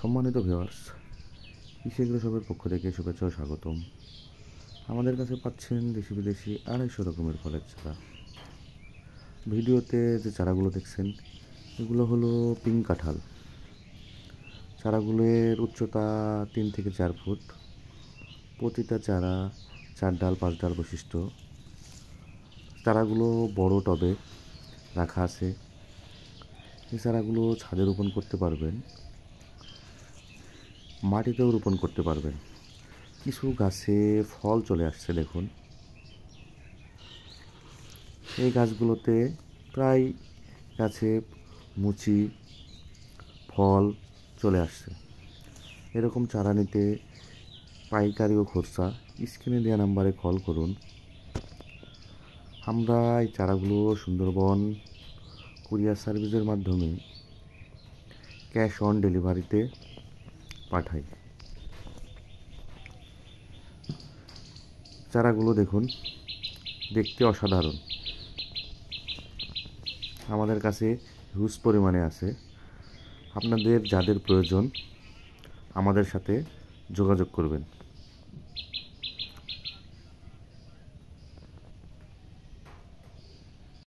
সম্মানিত ভিওয়ার্স কৃষিগ্র সবের পক্ষ থেকে শুভেচ্ছা ও স্বাগতম আমাদের কাছে পাচ্ছেন দেশি বিদেশি আড়াইশো রকমের ফলের চারা ভিডিওতে যে চারাগুলো দেখছেন এগুলো হলো পিঙ্ক কাঁঠাল চারাগুলোর উচ্চতা তিন থেকে চার ফুট প্রতিটা চারা চার ডাল পাঁচ ডাল বৈশিষ্ট্য চারাগুলো বড় টবে রাখা আছে এই চারাগুলো ছাদে রোপণ করতে পারবেন মাটিতেও রোপণ করতে পারবেন কিছু গাছে ফল চলে আসছে দেখুন এই গাছগুলোতে প্রায় গাছে মুচি ফল চলে আসছে এরকম চারা নিতে পাইকারি ও খরচা স্ক্রিনে দেওয়া নাম্বারে কল করুন আমরা এই চারাগুলো সুন্দরবন কুরিয়ার সার্ভিসের মাধ্যমে ক্যাশ অন ডেলিভারিতে পাঠাই চারাগুলো দেখুন দেখতে অসাধারণ আমাদের কাছে হিউজ পরিমাণে আছে আপনাদের যাদের প্রয়োজন আমাদের সাথে যোগাযোগ করবেন